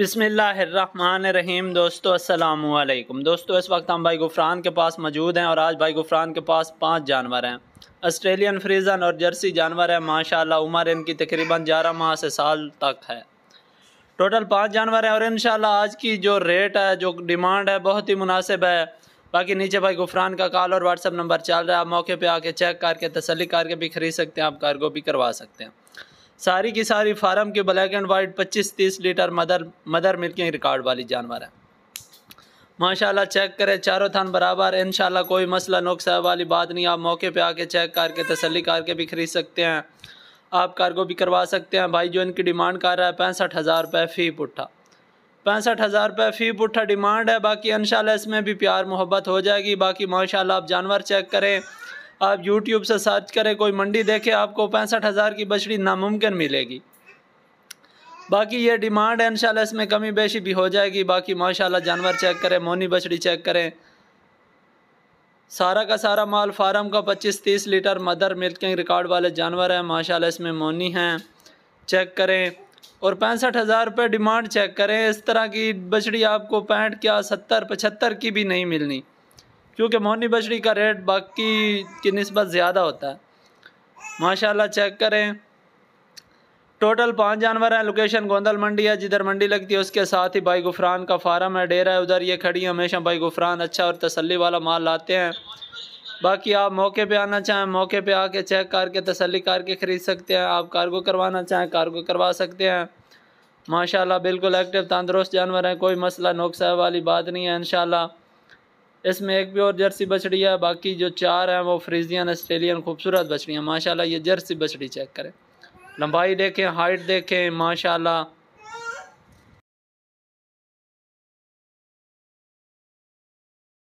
बिसमीम दोस्तों वालेकुम दोस्तों इस वक्त हम भाई गुफरान के पास मौजूद हैं और आज भाई गुफरान के पास पाँच जानवर हैं ऑस्ट्रेलियन फ्रीजन और जर्सी जानवर है माशाल्लाह उम्र इनकी तकरीबन ग्यारह माह से साल तक है टोटल पाँच जानवर हैं और इन आज की जो रेट है जो डिमांड है बहुत ही मुनासिब है बाकी नीचे भाई गुफरान का कॉल और व्हाट्सअप नंबर चल रहा है आप मौके पर आके चेक करके तसली करके भी ख़रीद सकते हैं आप कारगो भी करवा सकते हैं सारी की सारी फार्म के black and white 25-30 litre mother mother milking record वाली जानवर है माशाल्लाह चेक करें चारों थान बराबर इन कोई मसला नुकसा वाली बात नहीं आप मौके पे आके चेक करके तसली करके भी ख़रीद सकते हैं आप कार्गो भी करवा सकते हैं भाई जो इनकी डिमांड कर रहा है पैंसठ हज़ार रुपये फ़ी पुट्ठा पैंसठ हज़ार रुपये फ़ी पुट्ठा डिमांड है बाकी इन इसमें भी प्यार मोहब्बत हो जाएगी बाकी माशा आप जानवर चेक करें आप यूट्यूब से सर्च करें कोई मंडी देखें आपको पैंसठ हज़ार की बछड़ी नामुमकिन मिलेगी बाकी ये डिमांड है इनशाला इसमें कमी बेशी भी हो जाएगी बाकी माशाल्लाह जानवर चेक करें मोनी बछड़ी चेक करें सारा का सारा माल फार्म का 25-30 लीटर मदर मिल्किंग रिकॉर्ड वाले जानवर हैं माशाल्लाह इसमें मोनी हैं चेक करें और पैंसठ हज़ार रुपये डिमांड चेक करें इस तरह की बछड़ी आपको पैंठ क्या सत्तर पचहत्तर की भी नहीं मिलनी क्योंकि मोहनी बछड़ी का रेट बाकी की नस्बत ज़्यादा होता है माशाल्लाह चेक करें टोटल पांच जानवर हैं लोकेशन गोंदल मंडी है जिधर मंडी लगती है उसके साथ ही भाई गुफरान का फार्म है डेरा है उधर ये खड़ी हमेशा भाई गुफरान अच्छा और तसल्ली वाला माल लाते हैं बाकी आप मौके पे आना चाहें मौके पे आके चेक करके तसल्ली करके ख़रीद सकते हैं आप कार्गो करवाना चाहें कार्गो करवा सकते हैं माशाल्लाह बिल्कुल एक्टिव तंदरुस्त जानवर हैं कोई मसला नुकसान वाली बात नहीं है इंशाल्लाह इसमें एक भी और जर्सी बछड़ी है बाकी जो चार हैं वो फ्रीजियन ऑस्ट्रेलियन खूबसूरत बछड़ियाँ माशाल्लाह ये जर्सी बछड़ी चेक करें लंबाई देखें हाइट देखें माशाल्लाह